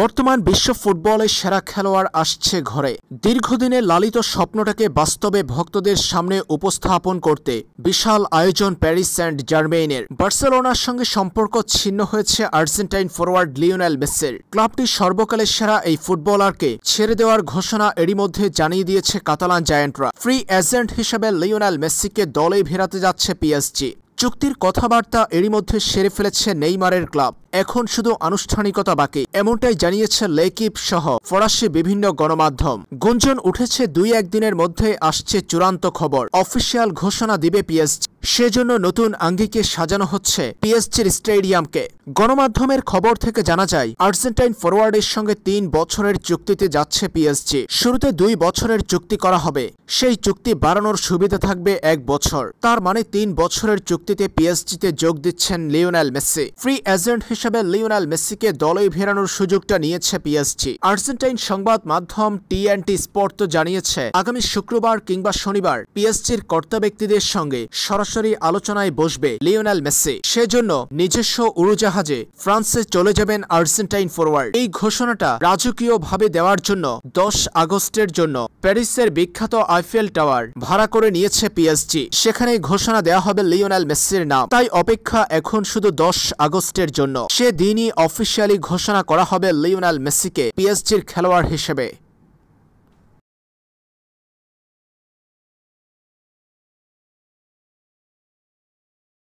বর্তমান বিশ্ব ফুটবলের সেরা খেলোয়াড় আসছে ঘরে দীর্ঘদিনে লালিত স্বপ্নটাকে বাস্তবে ভক্তদের সামনে উপস্থাপন করতে বিশাল আয়োজন প্যারিস অ্যান্ড জার্মেইনের বার্সেলোনার সঙ্গে সম্পর্ক ছিন্ন হয়েছে আর্জেন্টাইন ফরওয়ার্ড লিওনেল মেসের ক্লাবটির সর্বকালের সেরা এই ফুটবলারকে ছেড়ে দেওয়ার ঘোষণা এরই মধ্যে জানিয়ে দিয়েছে কাতালান জায়ান্টরা ফ্রি এজেন্ট হিসেবে লিওনেল মেসিকে দলেই ভেরাতে যাচ্ছে পিএসজি চুক্তির কথাবার্তা এরই মধ্যে সেরে ফেলেছে নেইমারের ক্লাব এখন শুধু আনুষ্ঠানিকতা বাকি এমনটাই জানিয়েছে লেকিপ সহ ফরাসি বিভিন্ন গণমাধ্যম গুঞ্জন উঠেছে দুই একদিনের মধ্যে আসছে চূড়ান্ত খবর অফিসিয়াল ঘোষণা দিবে পিএসজি সেজন্য নতুন আঙ্গিকে সাজানো হচ্ছে পিএসজির স্টেডিয়ামকে গণমাধ্যমের খবর থেকে জানা যায় আর্জেন্টাইন ফরোয়ার্ডের সঙ্গে তিন বছরের চুক্তিতে যাচ্ছে পিএসজি শুরুতে দুই বছরের চুক্তি করা হবে সেই চুক্তি বাড়ানোর সুবিধা থাকবে এক বছর তার মানে তিন বছরের চুক্তিতে পিএসজিতে যোগ দিচ্ছেন লিওনাল মেসি ফ্রি এজেন্ট হিসেবে লিওনাল মেসিকে দলে ফেরানোর সুযোগটা নিয়েছে পিএসজি আর্জেন্টাইন সংবাদ মাধ্যম টিএনটি স্পোর্ট তো জানিয়েছে আগামী শুক্রবার কিংবা শনিবার পিএসজির কর্তা ব্যক্তিদের সঙ্গে সরাসরি সরাসরি আলোচনায় বসবে লিওনাল মেসি সেজন্য নিজস্ব উড়োজাহাজে ফ্রান্সে চলে যাবেন আর্জেন্টাইন ফরওয়ার্ড এই ঘোষণাটা রাজকীয়ভাবে দেওয়ার জন্য দশ আগস্টের জন্য প্যারিসের বিখ্যাত আইফেল টাওয়ার ভাড়া করে নিয়েছে পিএসজি সেখানে ঘোষণা দেওয়া হবে লিওনাল মেসির নাম তাই অপেক্ষা এখন শুধু দশ আগস্টের জন্য সে দিনই অফিসিয়ালি ঘোষণা করা হবে লিওনাল মেসিকে পিএসজির খেলোয়াড় হিসেবে